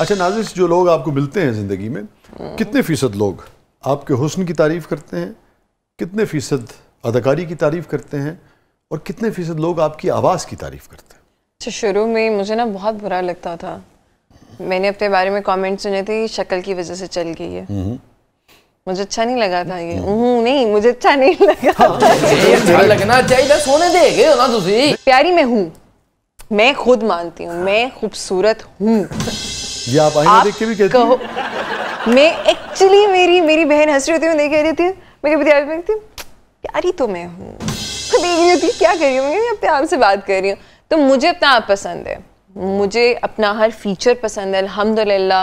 अच्छा नाजिश जो लोग आपको मिलते हैं ज़िंदगी में कितने फ़ीसद लोग आपके हुस्न की तारीफ़ करते हैं कितने फ़ीसद अदाकारी की तारीफ़ करते हैं और कितने फ़ीसद लोग आपकी आवाज़ की तारीफ़ करते हैं अच्छा शुरू में मुझे ना बहुत बुरा लगता था मैंने अपने बारे में कमेंट सुने थे शक्ल की वजह से चल गई है हम्म। मुझे अच्छा नहीं लगा था ये नहीं, हम्म, नहीं मुझे अच्छा नहीं लगा था लगना चाहिए सोने देगे ना तुसी प्यारी मैं हूँ मैं खुद मानती हूँ मैं खूबसूरत हूँ ये आप आईना देख के भी कहती हो मैं एक्चुअली मेरी मेरी बहन हंस रही होती है मैं कह रही थी मैं कभी ध्यान रखती ही तो मैं हूँ देख रही होती क्या कर रही हूँ मैं अपने आप से बात कर रही हूँ तो मुझे अपना आप पसंद है मुझे अपना हर फीचर पसंद है अलहमदिल्ला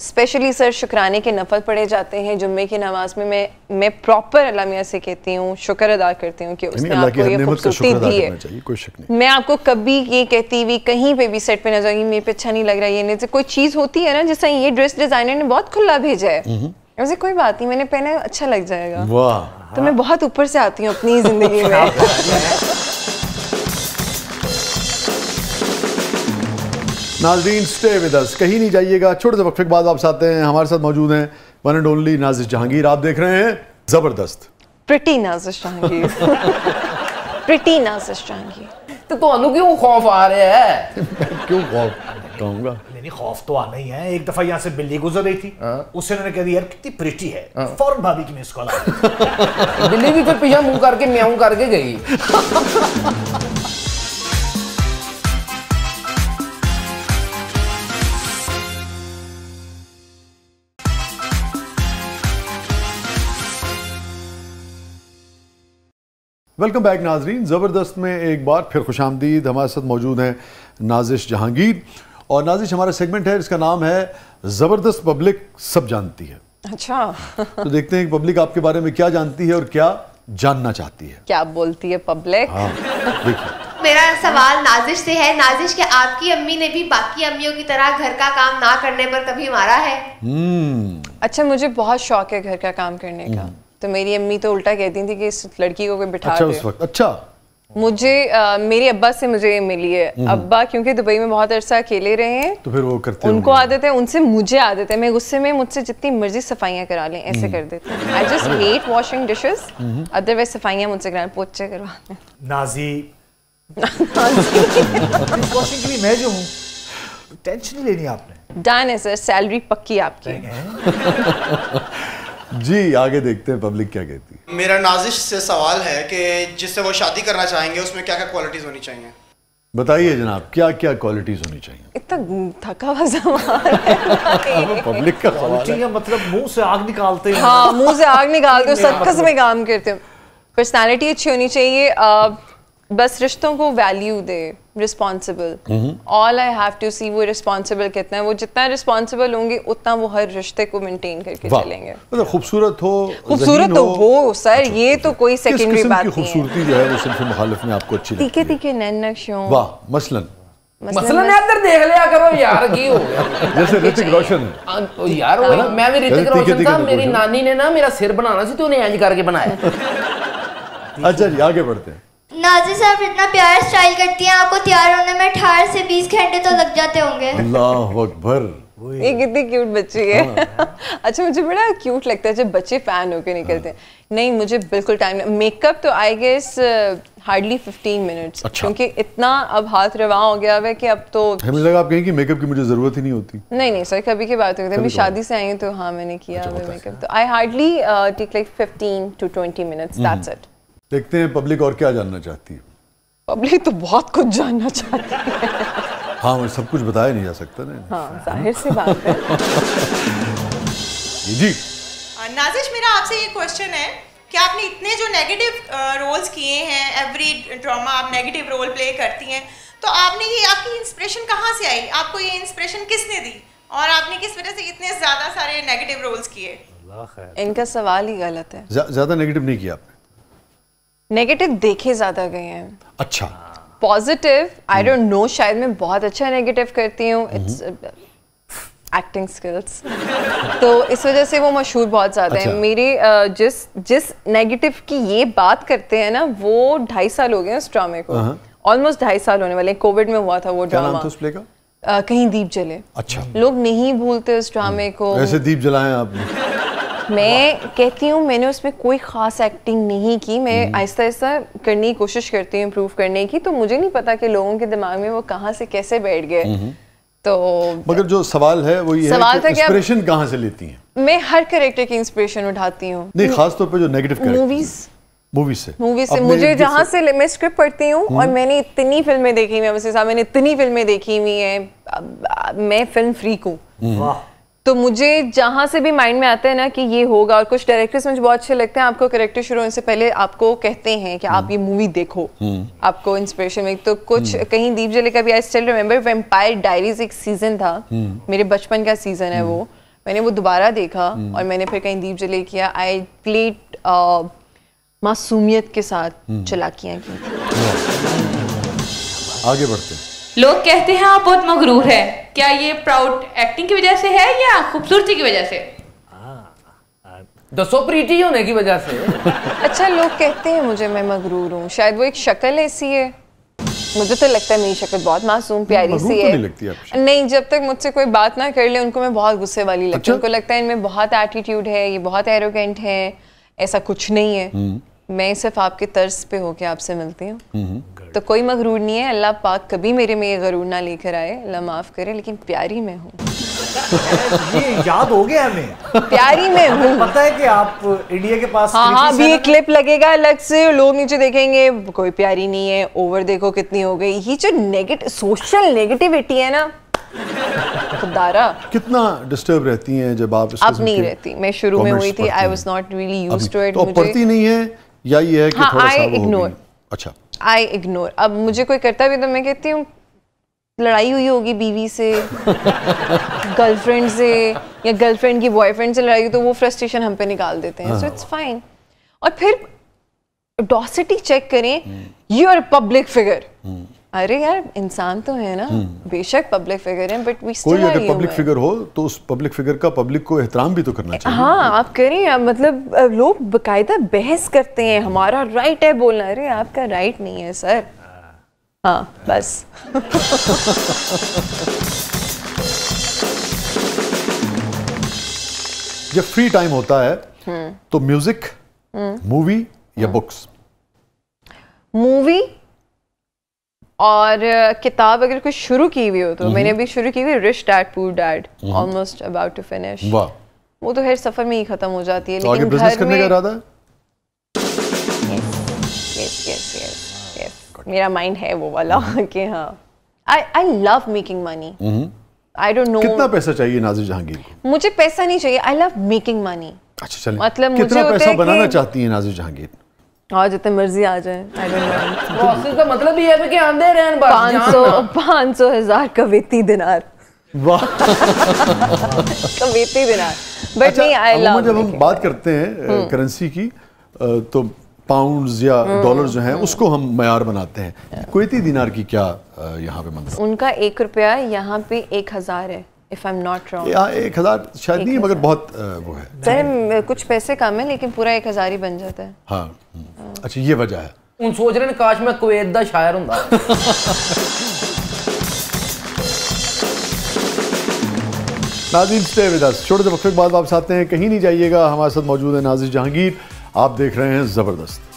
स्पेशली सर शुक्राने के नफल पढ़े जाते हैं जुम्मे की नमाज में मैं मैं प्रॉपर अल्लाह से कहती हूँ शुक्र अदा करती हूँ कि उसने आपको ये खूबसूरती दी है कोई शक नहीं मैं आपको कभी ये कहती हुई कहीं पे भी सेट पे नजर जाऊंगी मेरे पे अच्छा नहीं लग रहा ये नहीं कोई चीज़ होती है ना जैसे ये ड्रेस डिज़ाइनर ने बहुत खुला भेजा है वैसे हम्म। कोई बात नहीं मैंने पहना अच्छा लग जाएगा तो मैं बहुत ऊपर से आती हूँ अपनी ज़िंदगी में नाजरीन स्टे विद अस कहीं नहीं जाइएगा छोटे से वक्त के बाद वापस आते हैं हमारे साथ मौजूद हैं one and only Nazir Jahangir आप देख रहे हैं ਜ਼ਬਰਦਸਤ ਪ੍ਰਿਟੀ ਨਾਜ਼ਿਸ਼ ਚਾਹਾਂਗੀ ਪ੍ਰਿਟੀ ਨਾਜ਼ਿਸ਼ ਚਾਹਾਂਗੀ तो ਤੁਹਾਨੂੰ क्यों खौफ आ रहे हैं क्यों खौफ कहूंगा नहीं खौफ तो आना ही है एक दफा यहाँ से बिल्ली गुजर रही थी हाँ। उससे उन्होंने कह दिया यार कितनी प्रिटी है हाँ। फौरन भाभी की मिस कॉल बिल्ली भी फिर पीछा मुंह करके म्याऊं करके गई वेलकम बैक नाजरीन ज़बरदस्त में एक बार फिर खुश आमदीद हमारे साथ मौजूद हैं नाजिश जहांगीर और नाजिश हमारा सेगमेंट है इसका नाम है ज़बरदस्त पब्लिक सब जानती है अच्छा तो देखते हैं पब्लिक आपके बारे में क्या जानती है और क्या जानना चाहती है क्या बोलती है पब्लिक हाँ, मेरा सवाल नाजिश से है नाजिश के आपकी अम्मी ने भी बाकी अम्मियों की तरह घर का काम ना करने पर कभी मारा है हम्म। अच्छा मुझे बहुत शौक है घर का काम करने का हम्म। तो मेरी अम्मी तो उल्टा कहती थी कि इस लड़की को कोई बिठा अच्छा, उस वक्त अच्छा मुझे आ, मेरी अब्बा से मुझे ये मिली है हम्म। अब्बा क्योंकि दुबई में बहुत अरसा अकेले रहे हैं तो फिर वो करते उनको आदत है उनसे मुझे आदत है मैं गुस्से में मुझसे जितनी मर्जी सफाइयाँ करा लें ऐसे हम्म। कर देते I just hate washing dishes otherwise सफाइयाँ मुझसे करा पोचे करवा नाजी वॉशिंग के लिए मैं जो हूँ टेंशन लेनी आपने डन है सर सैलरी पक्की आपकी जी आगे देखते हैं पब्लिक क्या कहती है मेरा नाजिश से सवाल है कि जिससे वो शादी करना चाहेंगे उसमें क्या क्या क्वालिटीज होनी चाहिए बताइए जनाब क्या क्या क्वालिटीज होनी चाहिए इतना थका हुआ सवाल पब्लिक का क्वालिटी है मतलब मुंह से आग निकालते हैं हाँ मुंह से आग निकालते हो सबकस में मतलब- काम करते हो पर्सनालिटी अच्छी होनी चाहिए बस रिश्तों को वैल्यू दे responsible all I have to see वो रिस्पॉन्सिबल कितना है वो जितना रिस्पॉन्सिबल होंगे उतना वो हर रिश्ते को मेंटेन करके चलेंगे मतलब खूबसूरत हो खूबसूरत तो हो सर अच्छा, ये तो कोई सेकेंडरी बात नहीं खूबसूरती जो है वो सिर्फ मुखालिफ में आपको अच्छी तीखे तीखे नैन नक्श हो वाह मसलन मसलन अंदर देख लिया करो यार की हो जैसे ऋतिक रोशन हाँ, तो यार मैं भी ऋतिक रोशन था मेरी नानी ने ना मेरा सिर बनाना सी तो उन्हें इंज करके बनाया अच्छा जी आगे बढ़ते हैं नाजी साहब इतना प्यार स्टाइल करती हैं आपको तैयार होने में अठारह से बीस घंटे तो लग जाते होंगे अकबर ये कितनी क्यूट बच्ची है हाँ। अच्छा मुझे बड़ा क्यूट लगता है जब बच्चे फैन होकर निकलते हैं नहीं मुझे बिल्कुल टाइम मेकअप तो I guess hardly fifteen minutes क्योंकि इतना अब हाथ रवा हो गया है कि अब तो मुझे लगा आप कि मेकअप की मुझे जरूरत ही नहीं होती नहीं नहीं सर कभी की बात होती है मैं शादी से आई तो हाँ मैंने किया मेकअप अच्छा, तो I hardly take like fifteen to twenty minutes that's it देखते हैं पब्लिक और क्या जानना चाहती है पब्लिक तो बहुत कुछ जानना चाहती है हाँ मैं सब कुछ बताया नहीं जा सकता ना हाँ जाहिर सी बात है जी नाजिश मेरा आपसे ये क्वेश्चन है कि आपने इतने जो नेगेटिव रोल्स किए हैं एवरी ड्रामा आप नेगेटिव रोल प्ले करती हैं तो आपने ये आपकी इंस्पिरेशन कहाँ से आई आपको ये इंस्पिरेशन किसने दी और आपने किस वजह से इतने ज़्यादा सारे नेगेटिव रोल्स किए इनका सवाल ही गलत है ज़्यादा नेगेटिव नहीं किया आपने नेगेटिव देखे ज्यादा गए हैं अच्छा पॉजिटिव आई डोंट नो शायद मैं बहुत अच्छा नेगेटिव करती हूँ एक्टिंग hmm. स्किल्स uh, तो इस वजह से वो मशहूर बहुत ज़्यादा अच्छा। है मेरी uh, जिस जिस नेगेटिव की ये बात करते हैं ना वो ढाई साल हो गए उस ड्रामे को ऑलमोस्ट uh-huh. ढाई साल होने वाले कोविड में हुआ था वो ड्रामा था उस प्ले का uh, कहीं दीप जले अच्छा लोग नहीं भूलते उस ड्रामे hmm. को ऐसे दीप जलाएं आपने मैं कहती हूँ मैंने उसमें कोई ख़ास एक्टिंग नहीं की मैं हम्म। आहिस्ता आहिस्ता करने की कोशिश करती हूँ इम्प्रूव करने की तो मुझे नहीं पता कि लोगों के दिमाग में वो कहाँ से कैसे बैठ गए हम्म, हम्म। तो मगर जो सवाल है वो ये सवाल है कि इंस्पिरेशन कहाँ से लेती हैं मैं हर करेक्टर की इंस्पिरेशन उठाती हूँ नहीं खास तौर पे जो नेगेटिव मूवीज मूवी से मूवी से मुझे जहाँ से मैं स्क्रिप्ट पढ़ती हूँ और मैंने इतनी फिल्में देखी हुई हैं मैंने इतनी फिल्में देखी हुई हैं मैं फिल्म फ्रीक हूँ तो मुझे जहाँ से भी माइंड में आता है ना कि ये होगा और कुछ डायरेक्टर्स मुझे बहुत अच्छे लगते हैं आपको करेक्टर शुरू होने से पहले आपको कहते हैं कि आप हम्म। ये मूवी देखो हम्म। आपको इंस्पिरेशन में तो कुछ हम्म। कहीं दीप जले का भी I still remember Vampire Diaries एक सीजन था मेरे बचपन का सीजन है वो मैंने वो दोबारा देखा और मैंने फिर कहीं दीप जले किया आई प्लेट uh, मासूमियत के साथ चलाकियाँ की आगे बढ़ते लोग कहते हैं आप बहुत मगरूर है क्या ये प्राउड एक्टिंग की वजह से है या खूबसूरती की वजह से दसो तो प्रीटी होने की वजह से अच्छा लोग कहते हैं मुझे मैं मगरूर हूँ शायद वो एक शक्ल ऐसी है मुझे तो लगता है मेरी शक्ल बहुत मासूम प्यारी सी तो है नहीं, नहीं जब तक मुझसे कोई बात ना कर ले उनको मैं बहुत गुस्से वाली लगती अच्छा? उनको लगता है इनमें बहुत एटीट्यूड है ये बहुत एरोगेंट है ऐसा कुछ नहीं है हम्म। मैं सिर्फ आपके तर्स पे होके आपसे मिलती हूँ हम्म। तो कोई मगरूर नहीं है अल्लाह पाक कभी मेरे में ये गरूर ना लेकर आए अल्लाह माफ़ करे लेकिन प्यारी मैं हूँ याद हो गया हमें प्यारी में हूँ पता है कि आप इंडिया के पास हाँ हाँ भी एक क्लिप लगेगा अलग से लोग नीचे देखेंगे कोई प्यारी नहीं है ओवर देखो कितनी हो गई ये जो नेगेटिव सोशल नेगेटिविटी है ना खुदारा कितना डिस्टर्ब रहती हैं जब आप अब नहीं रहती मैं शुरू में हुई थी I was not really used to it मुझे पढ़ती नहीं है या ये है कि हाँ, थोड़ा सा वो इग्नोर अच्छा आई इग्नोर अब मुझे कोई करता भी तो मैं कहती हूँ लड़ाई हुई होगी बीवी से गर्लफ्रेंड से या गर्लफ्रेंड की बॉयफ्रेंड से लड़ाई हुई तो वो फ्रस्ट्रेशन हम पे निकाल देते हैं सो इट्स फाइन और फिर डॉसिटी चेक करें यू आर पब्लिक फिगर अरे यार इंसान तो है ना हम्म। बेशक पब्लिक फिगर है बट वी कोई अगर पब्लिक फिगर हो तो उस पब्लिक फिगर का पब्लिक को एहतराम भी तो करना चाहिए हाँ आप करें मतलब लोग बकायदा बहस करते हैं हमारा राइट है बोलना अरे आपका राइट नहीं है सर हाँ बस जब फ्री टाइम होता है हम्म। तो म्यूजिक हम्म। मूवी या बुक्स हाँ। मूवी और किताब अगर कुछ शुरू की हुई हो तो हम्म। मैंने अभी शुरू की हुई Rich Dad Poor Dad almost about to finish वो तो हर सफर में ही खत्म हो जाती है तो लेकिन घर करने का इरादा मेरा माइंड है वो वाला हम्म। कि हाँ I I love making money I don't know कितना पैसा चाहिए नाजिर जहांगीर मुझे पैसा नहीं चाहिए आई लव मेकिंग मनी अच्छा चलिए मतलब मुझे पैसा बनाना चाहती है नाजिर जहांगीर और हाँ, जितने मर्जी आ जाए बॉसेस का मतलब ये है कि आंधे रहन पाँच सौ सौ हजार कवेती दिनार वाह दिनार बट अच्छा, नहीं आई लव जब हम बात करते हैं करेंसी हम्म। की तो पाउंड्स या डॉलर हम्म। जो हैं हम्म। उसको हम मैार बनाते हैं कुवैती दिनार की क्या यहाँ पे मतलब उनका एक रुपया यहाँ पे एक हजार है If I'm not wrong. Wrong या एक हज़ार शायद नहीं मगर बहुत आ, वो है सर कुछ पैसे कम है लेकिन पूरा एक हज़ार ही बन जाता है हाँ हम्म। अच्छा ये वजह है उन सोच रहे काश मैं कुवैत का शायर हूँ नाजिर से विदास छोटे से वक्त बाद वापस आते हैं कहीं नहीं जाइएगा हमारे साथ मौजूद है नाजिर जहांगीर आप देख रहे हैं ज़बरदस्त